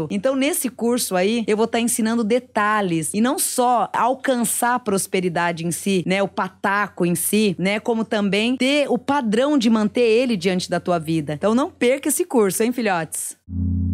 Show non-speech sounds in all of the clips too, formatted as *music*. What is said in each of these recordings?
muito. Então, nesse curso aí, eu vou estar tá ensinando detalhes e não só alcançar a prosperidade em si, né, o pataco em si, né, como também ter o padrão de manter ele diante da tua vida. Então, não perca esse curso, hein, filhotes? Música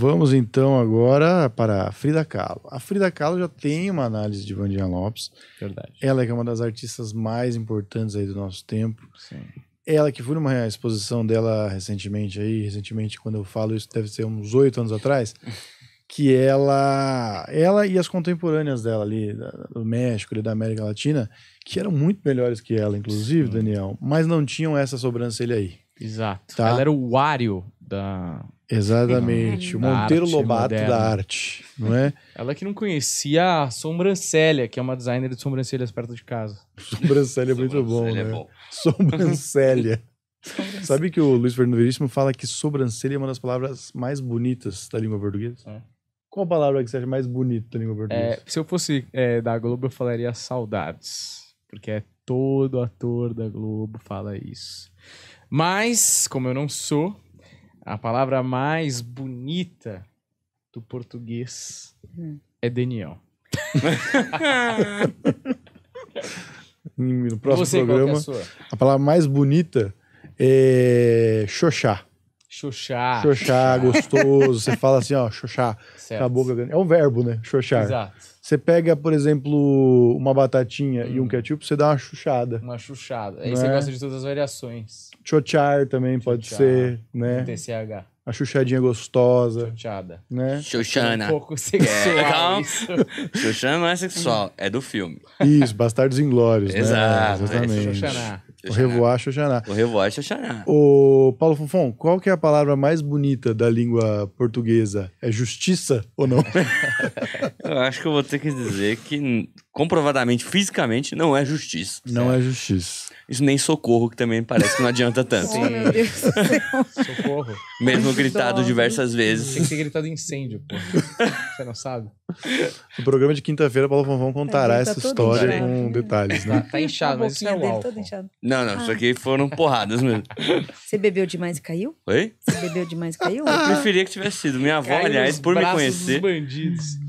Vamos então agora para Frida Kahlo. A Frida Kahlo já tem uma análise de Vandinha Lopes. Verdade. Ela que é uma das artistas mais importantes aí do nosso tempo. Sim. Ela que foi numa exposição dela recentemente aí, recentemente quando eu falo isso deve ser uns oito anos atrás, *laughs* que ela, ela e as contemporâneas dela ali do México e da América Latina, que eram muito melhores que ela, inclusive, Sim. Daniel, mas não tinham essa sobrancelha aí. Exato. Tá? Ela era o Wario da Exatamente, o Monteiro arte Lobato moderna. da arte, não é? *laughs* Ela que não conhecia a Sobrancelha, que é uma designer de sobrancelhas perto de casa. Sobrancelha é muito sobrancelha bom, é Né? *laughs* Sobrancelha. sobrancelha. Sabe que o Luiz Fernando Veríssimo fala que sobrancelha é uma das palavras mais bonitas da língua portuguesa? É. Qual a palavra que você acha mais bonita da língua é, portuguesa? É, se eu fosse é, da Globo, eu falaria saudades, porque é todo ator da Globo fala isso. Mas, como eu não sou, a palavra mais bonita do português hum. é Daniel. *laughs* no próximo Você, programa, é a, a, palavra mais bonita é Xoxá. Xuxar. Xuxar, gostoso. Você fala assim, ó, xuxar. Certo. Com a boca grande. É um verbo, né? Xuxar. Exato. Você pega, por exemplo, uma batatinha hum. e um hum. ketchup, você dá uma chuchada. Uma chuchada. Aí né? você é? gosta de todas as variações. Xuxar também pode ser, né? TCH. A chuchadinha gostosa. Xuxada. Né? Xuxana. Um pouco sexual. É, *laughs* Xuxana não é sexual, é do filme. Isso, Bastardos Inglórios. né? Exato. É Exatamente. É Xuxana. O revoar Xoxaná. O revoar Xoxaná. O Paulo Fufon, qual que é a palavra mais bonita da língua portuguesa? É justiça ou não? *laughs* eu acho que eu vou ter que dizer que comprovadamente, fisicamente, não é justiça. Não certo? é justiça. Isso nem socorro, que também parece que não adianta tanto. Sim. socorro. Mesmo gritado diversas né? vezes. Tem que ser gritado incêndio, pô. Você não sabe? O programa de quinta-feira, Paulo Fonfon contará é, tá essa história com detalhes, né? Tá, tá inchado, mas isso é o Não, não, ah. isso aqui foram porradas mesmo. Você bebeu demais e caiu? Oi? Você bebeu demais e caiu? Eu preferia que tivesse sido. Minha avó, caiu aliás, por me conhecer,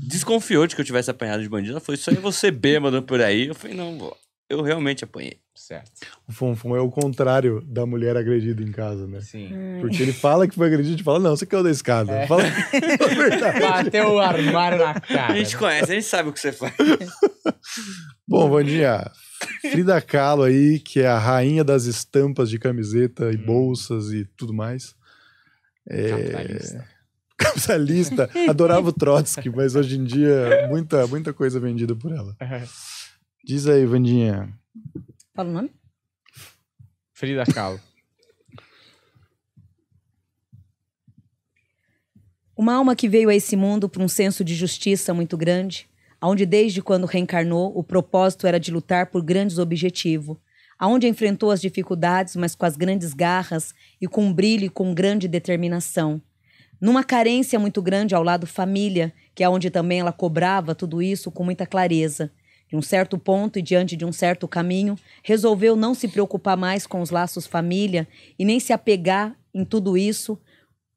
desconfiou de que eu tivesse apanhado de bandido. Ela falou, isso aí é você bêbado por aí. Eu falei, não, vó eu realmente apanhei. Certo. O Fonfon é o contrário da mulher agredida em casa, né? Sim. Porque ele fala que foi agredido e fala, não, você caiu da escada. É. Fala, *laughs* Bateu o armário na cara. A gente conhece, a gente sabe o que você faz. *laughs* Bom, Vandinha, Frida Kahlo aí, que é a rainha das estampas de camiseta e hum. bolsas e tudo mais. É... Capitalista. *laughs* Capitalista. Adorava o Trotsky, mas hoje em dia muita, muita coisa vendida por ela. É. Diz aí, Vandinha. Fala o nome? Frida Kahlo. *laughs* Uma alma que veio a esse mundo por um senso de justiça muito grande, aonde desde quando reencarnou o propósito era de lutar por grandes objetivos, aonde enfrentou as dificuldades, mas com as grandes garras e com um brilho e com grande determinação. Numa carência muito grande ao lado família, que é onde também ela cobrava tudo isso com muita clareza de um certo ponto e diante de um certo caminho, resolveu não se preocupar mais com os laços família e nem se apegar em tudo isso,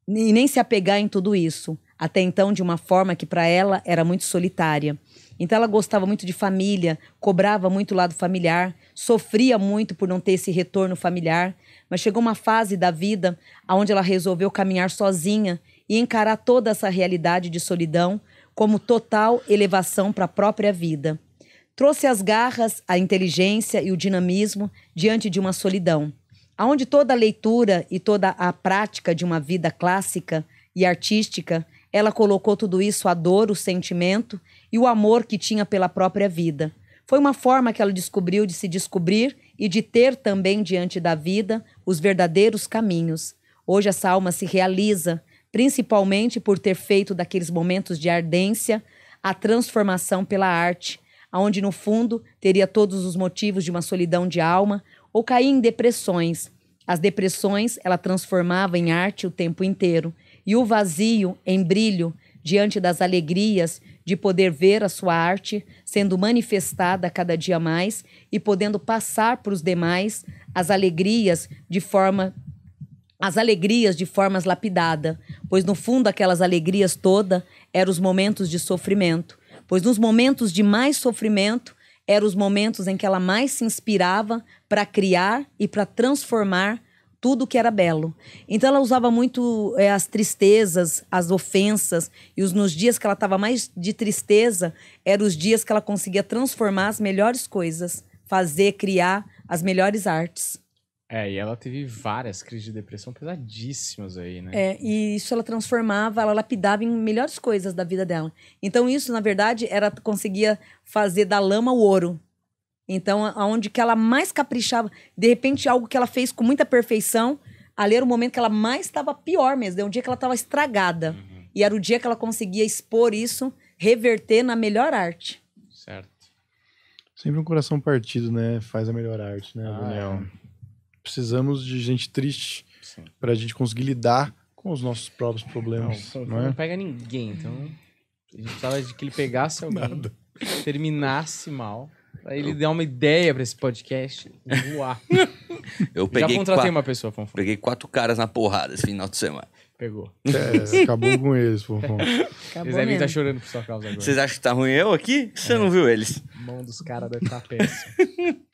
e nem se apegar em tudo isso, até então de uma forma que para ela era muito solitária. Então ela gostava muito de família, cobrava muito o lado familiar, sofria muito por não ter esse retorno familiar, mas chegou uma fase da vida onde ela resolveu caminhar sozinha e encarar toda essa realidade de solidão como total elevação para a própria vida. Trouxe as garras, a inteligência e o dinamismo diante de uma solidão, aonde toda a leitura e toda a prática de uma vida clássica e artística, ela colocou tudo isso a dor, o sentimento e o amor que tinha pela própria vida. Foi uma forma que ela descobriu de se descobrir e de ter também diante da vida os verdadeiros caminhos. Hoje essa alma se realiza, principalmente por ter feito daqueles momentos de ardência a transformação pela arte, aonde no fundo teria todos os motivos de uma solidão de alma, ou caía em depressões. As depressões ela transformava em arte o tempo inteiro, e o vazio em brilho diante das alegrias de poder ver a sua arte sendo manifestada cada dia mais e podendo passar para os demais as alegrias de forma as alegrias de formas lapidada, pois no fundo aquelas alegrias toda eram os momentos de sofrimento pois nos momentos de mais sofrimento eram os momentos em que ela mais se inspirava para criar e para transformar tudo que era belo. Então ela usava muito é, as tristezas, as ofensas, e os, nos dias que ela estava mais de tristeza, eram os dias que ela conseguia transformar as melhores coisas, fazer, criar as melhores artes. É, e ela teve várias crises de depressão pesadíssimas aí, né? É, e isso ela transformava, ela lapidava em melhores coisas da vida dela. Então isso, na verdade, era conseguia fazer da lama o ouro. Então, aonde que ela mais caprichava, de repente algo que ela fez com muita perfeição, ali era o momento que ela mais estava pior mesmo, era um dia que ela estava estragada. Uhum. E era o dia que ela conseguia expor isso, reverter na melhor arte. Certo. Sempre um coração partido, né? Faz a melhor arte, né, ah, Brunel? É precisamos de gente triste para a gente conseguir lidar com os nossos próprios problemas. Não, não, é? não pega ninguém, então a gente precisava de que ele pegasse alguém, Nada. terminasse mal. Aí ele deu uma ideia para esse podcast voar. *laughs* Eu peguei Já contratei quatro, uma pessoa, Fonfon. Peguei quatro caras na porrada esse final de semana. Pegou. É, acabou com eles, Fonfon. Acabou eles devem estar chorando por sua causa agora. Vocês acham que tá ruim eu aqui? Você é. não viu eles? A mão dos caras deve estar péssima.